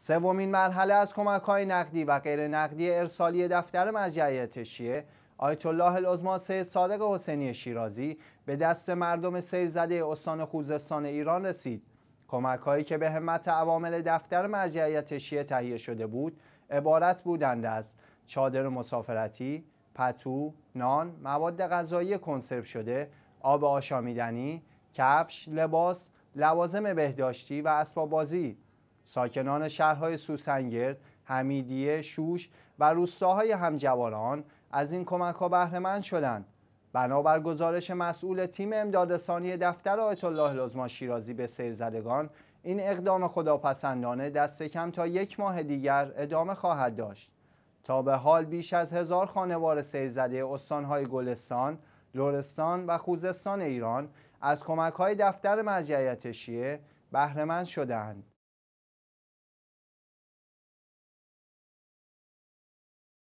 سومین مرحله از کمک های نقدی و غیر نقدی ارسالی دفتر مرجعیت تشیه آیت الله العظما سید صادق حسینی شیرازی به دست مردم سیرزده استان خوزستان ایران رسید کمک هایی که به همت عوامل دفتر مرجعیت شیعه تهیه شده بود عبارت بودند از چادر مسافرتی، پتو، نان، مواد غذایی کنسرو شده، آب آشامیدنی، کفش، لباس، لوازم بهداشتی و اسباب بازی ساکنان شهرهای سوسنگرد، حمیدیه، شوش و روستاهای همجواران از این کمک ها بهرهمند شدند. بنابر گزارش مسئول تیم امدادسانی دفتر آیت الله شیرازی به سیرزدگان این اقدام خداپسندانه دست کم تا یک ماه دیگر ادامه خواهد داشت تا به حال بیش از هزار خانوار سیرزده استانهای گلستان، لورستان و خوزستان ایران از های دفتر مرجعیت شیعه بهرهمند شدند.